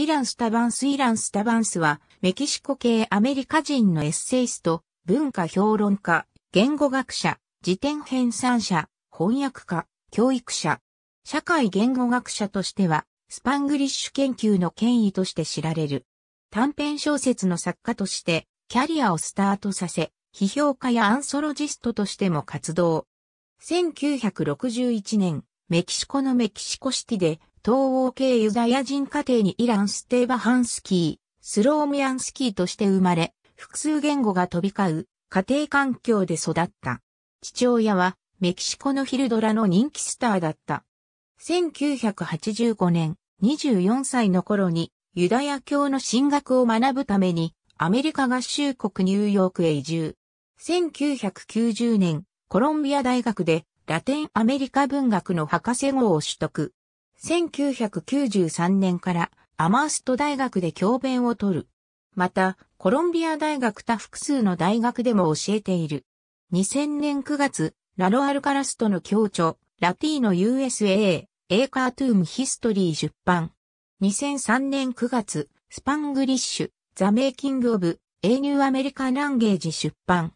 イラン・スタバンスイラン・スタバンスは、メキシコ系アメリカ人のエッセイスト、文化評論家、言語学者、辞典編纂者、翻訳家、教育者、社会言語学者としては、スパングリッシュ研究の権威として知られる。短編小説の作家として、キャリアをスタートさせ、批評家やアンソロジストとしても活動。1961年、メキシコのメキシコシティで東欧系ユダヤ人家庭にイラン・ステーバハンスキー、スローミアンスキーとして生まれ、複数言語が飛び交う家庭環境で育った。父親はメキシコのヒルドラの人気スターだった。1985年、24歳の頃にユダヤ教の進学を学ぶためにアメリカ合衆国ニューヨークへ移住。1990年、コロンビア大学でラテンアメリカ文学の博士号を取得。1993年からアマースト大学で教鞭を取る。また、コロンビア大学他複数の大学でも教えている。2000年9月、ラロアルカラストの教著、ラティーノ USA、A カートゥームヒストリー出版。2003年9月、スパングリッシュ、ザ・メイキング・オブ、ーニュー・アメリカン・ランゲージ出版。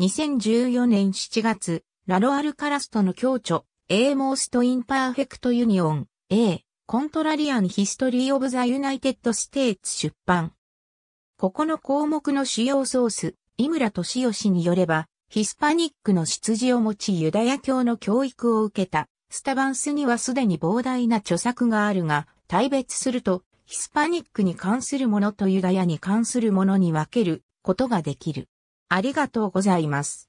2014年7月、ラロアルカラストの教著、A ーモースト・インパーフェクト・ユニオン。A、コントラリアン・ヒストリー・オブ・ザ・ユナイテッド・ステーツ出版。ここの項目の主要ソース、井村敏義によれば、ヒスパニックの出自を持ちユダヤ教の教育を受けた、スタバンスにはすでに膨大な著作があるが、大別すると、ヒスパニックに関するものとユダヤに関するものに分けることができる。ありがとうございます。